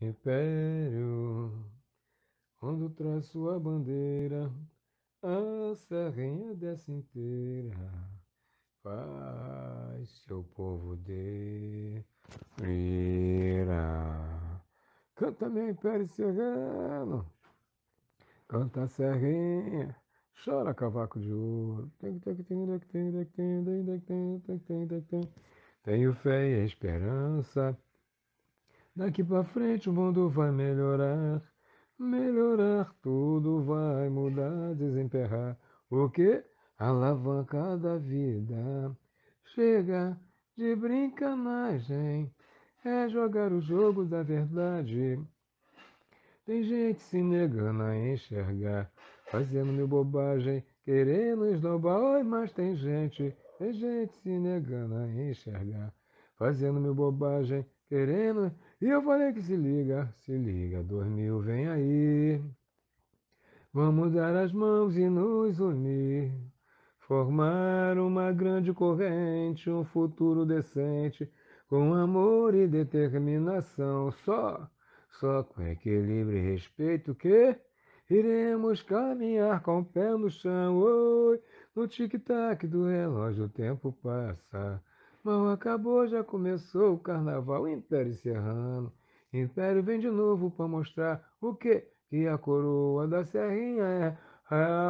império, quando traz sua bandeira, a serrinha desce inteira, faz seu povo delirar. Canta meu império serrano, canta a serrinha, chora cavaco de ouro. Tenho fé e esperança Daqui para frente o mundo vai melhorar, melhorar, tudo vai mudar, desemperrar. O que? Alavanca da vida. Chega de brincanagem, é jogar o jogo da verdade. Tem gente se negando a enxergar, fazendo mil bobagem, querendo esnobar. Oi, mas tem gente, tem gente se negando a enxergar, fazendo mil bobagem, querendo. Né? E eu falei que se liga, se liga, dormiu, vem aí. Vamos dar as mãos e nos unir. Formar uma grande corrente, um futuro decente, com amor e determinação. Só, só com equilíbrio e respeito que iremos caminhar com o pé no chão. Oi, no tic-tac do relógio o tempo passa. Mal acabou, já começou o carnaval Império Serrano. Império vem de novo pra mostrar o quê? Que a coroa da serrinha é.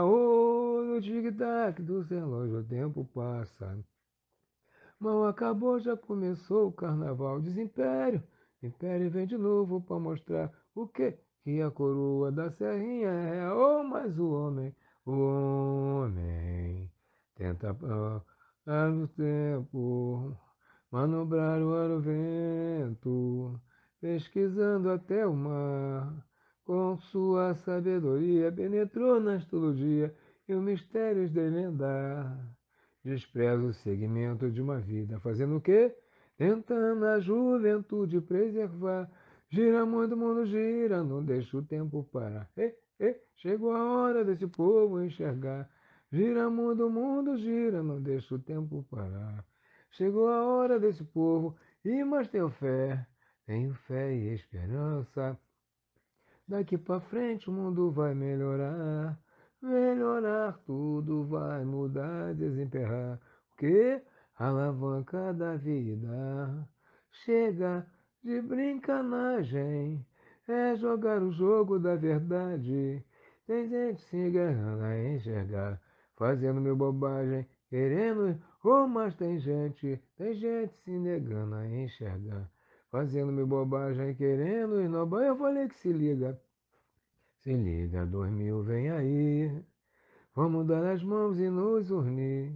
Oh, no tic-tac do relógio o tempo passa. Mal acabou, já começou o carnaval Desimpério. Império vem de novo pra mostrar o quê? Que a coroa da serrinha é. Oh, mas o homem, o homem tenta... Uh, ar tá do tempo, manobrar o ar o vento, pesquisando até o mar. Com sua sabedoria penetrou na astrologia e os mistérios desvendar. Despreza o segmento de uma vida, fazendo o quê? Tentando a juventude preservar. Gira muito, mundo gira, não deixa o tempo parar. E, e, chegou a hora desse povo enxergar Gira mundo, mundo gira, não deixa o tempo parar. Chegou a hora desse povo e mas tenho fé, tenho fé e esperança. Daqui para frente o mundo vai melhorar, melhorar tudo vai mudar, desemperrar. O que? A alavanca da vida. Chega de brincanagem, é jogar o jogo da verdade. Tem gente se enganando a enxergar fazendo meu bobagem, querendo, oh, mas tem gente, tem gente se negando a enxergar. Fazendo meu bobagem, querendo esnobar, eu falei que se liga. Se liga, dormiu, vem aí. Vamos dar as mãos e nos unir.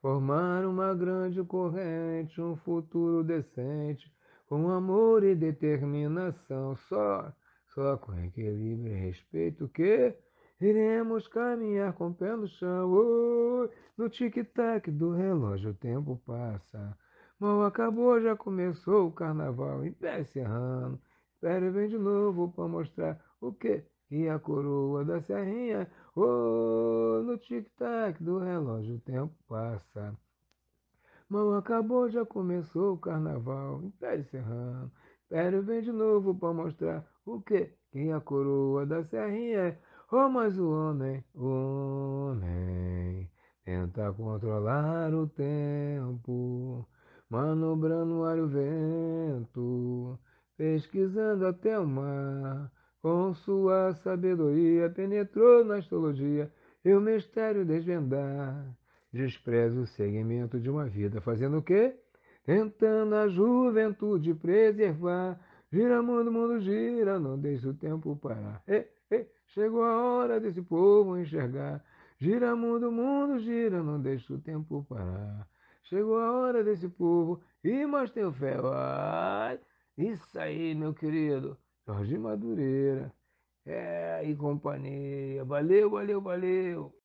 Formar uma grande corrente, um futuro decente, com amor e determinação. Só, só com equilíbrio e respeito que Iremos caminhar com o pé no chão. Oh, no tic-tac do relógio o tempo passa. Mal acabou, já começou o carnaval. Em pé serrano. Espere vem de novo para mostrar o quê? E a coroa da serrinha. Oh, no tic-tac do relógio o tempo passa. Mal acabou, já começou o carnaval. Em pé serrano. Espere vem de novo para mostrar o quê? quem a coroa da serrinha. Oh, mas o homem, o homem tenta controlar o tempo, manobrando o ar e o vento, pesquisando até o mar. Com sua sabedoria penetrou na astrologia e o mistério desvendar. Despreza o segmento de uma vida, fazendo o quê? Tentando a juventude preservar. Gira mundo, mundo gira, não deixa o tempo parar chegou a hora desse povo enxergar. Gira mundo, mundo gira, não deixa o tempo parar. Chegou a hora desse povo e mais o fé. Ai, isso aí, meu querido. Jorge Madureira. É, e companhia. Valeu, valeu, valeu.